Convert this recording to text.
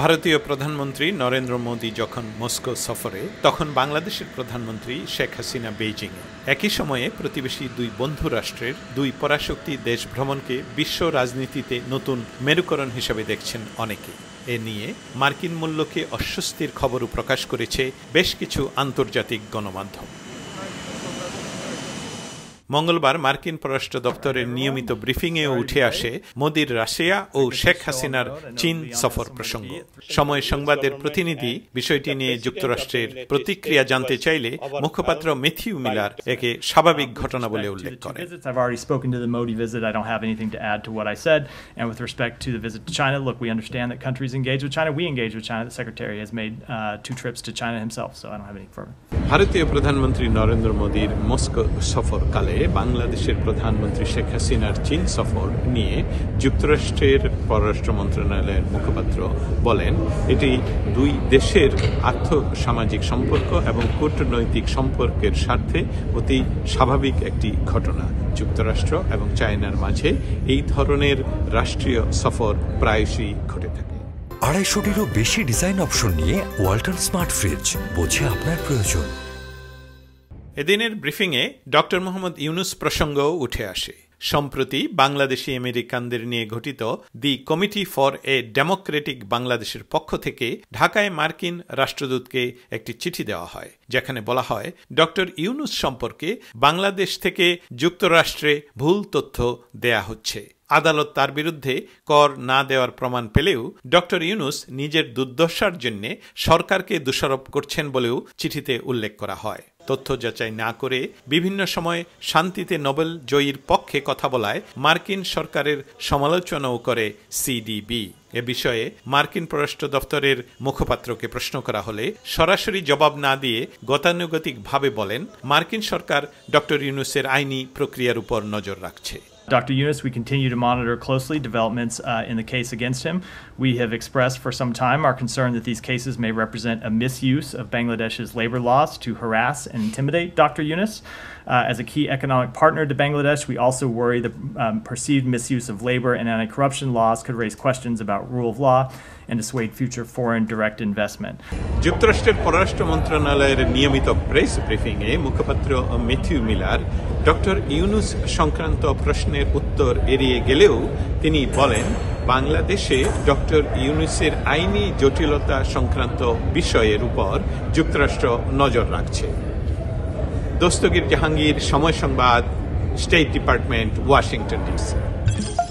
ভারতীয় প্রধানমন্ত্রী নরেন্দ্র মোদী যখন মস্কো সফরে তখন বাংলাদেশের প্রধানমন্ত্রী শেখ হাসিনা বেইজিং একই সময়ে প্রতিবেশী দুই বন্ধু রাষ্ট্রের দুই পরাশক্তি দেশ ভ্রমণকে বিশ্ব রাজনীতিতে নতুন মেরুকরণ হিসেবে দেখছেন অনেকে এ নিয়ে মার্কিন মূল্যকে অস্বস্তির খবরও প্রকাশ করেছে বেশ কিছু আন্তর্জাতিক গণমাধ্যম মঙ্গলবার মার্কিন পররাষ্ট্র দপ্তরের নিয়মিত ব্রিফিংয়ে উঠে আসে মোদির রাশিয়া ও শেখ হাসিনার চীন সফর প্রসঙ্গ সময় সংবাদের প্রতিনিধি বিষয়টি নিয়ে যুক্তরাষ্ট্রের প্রতিক্রিয়া জানতে চাইলে মুখপাত্র মেথিউ মিলার একে স্বাভাবিক ঘটনা বলে উল্লেখ করেন And with respect to the visit to China, look, we understand that countries engage with China. We engage with China. The Secretary has made uh, two trips to China himself, so I don't have any further. ভারতীয় প্রধানমন্ত্রী নরেন্দ্র মোদীর Moscow সফরকালে বাংলাদেশের প্রধানমন্ত্রী শেখ হাসিনার চীন সফর নিয়ে যুক্তরাষ্ট্রের পররাষ্ট্র মন্ত্রণালয়ের মুখপাত্র বলেন এটি দুই দেশের আর্থ সামাজিক সম্পর্ক এবং কূটনৈতিক সম্পর্কের স্বার্থে অতি স্বাভাবিক একটি ঘটনা যুক্তরাষ্ট্র এবং চায়নার মাঝে এই ধরনের রাষ্ট্রীয় সফর প্রায়শই ঘটে থাকে আড়াইশোটিরও বেশি ডিজাইন অপশন নিয়ে ওয়াল্টন স্মার্ট ফ্রিজ বোঝে আপনার প্রয়োজন এদিনের ব্রিফিংয়ে ডক্টর মোহাম্মদ ইউনুস প্রসঙ্গও উঠে আসে সম্প্রতি বাংলাদেশি আমেরিকানদের নিয়ে গঠিত the committee for a democratic বাংলাদেশের পক্ষ থেকে ঢাকায় মার্কিন রাষ্ট্রদূতকে একটি চিঠি দেওয়া হয় যেখানে বলা হয় ডক্টর ইউনুস সম্পর্কে বাংলাদেশ থেকে যুক্তরাষ্ট্রে ভুল তথ্য দেয়া হচ্ছে আদালত তার বিরুদ্ধে কর না দেওয়ার প্রমাণ পেলেও ড ইউনুস নিজের দুর্দশার জন্যে সরকারকে দোষারোপ করছেন বলেও চিঠিতে উল্লেখ করা হয় তথ্য যাচাই না করে বিভিন্ন সময় শান্তিতে নোবেল জয়ীর পক্ষে কথা বলায় মার্কিন সরকারের সমালোচনাও করে সিডিবি এ বিষয়ে মার্কিন পররাষ্ট্র দপ্তরের মুখপাত্রকে প্রশ্ন করা হলে সরাসরি জবাব না দিয়ে গতানুগতিকভাবে বলেন মার্কিন সরকার ডক্টর ইউনুসের আইনি প্রক্রিয়ার উপর নজর রাখছে Dr. Yunus, we continue to monitor closely developments uh, in the case against him. We have expressed for some time our concern that these cases may represent a misuse of Bangladesh's labor laws to harass and intimidate Dr. Yunus. Uh, as a key economic partner to Bangladesh, we also worry the um, perceived misuse of labor and anti corruption laws could raise questions about rule of law and dissuade future foreign direct investment. যুক্তরাষ্ট্রের পররাষ্ট্র মন্ত্রণালয়ের নিয়মিত press ব্রিফিংয়ে মুখপাত্র মিথিউ প্রশ্নের উত্তর এড়িয়ে গেলেও তিনি বলেন বাংলাদেশে ডক্টর ইউনুসের আইনি জটিলতা সংক্রান্ত বিষয়ের উপর যুক্তরাষ্ট্র নজর রাখছে দোস্তগীর জাহাঙ্গীর সময় সংবাদ স্টেট ডিপার্টমেন্ট ওয়াশিংটন ডিসি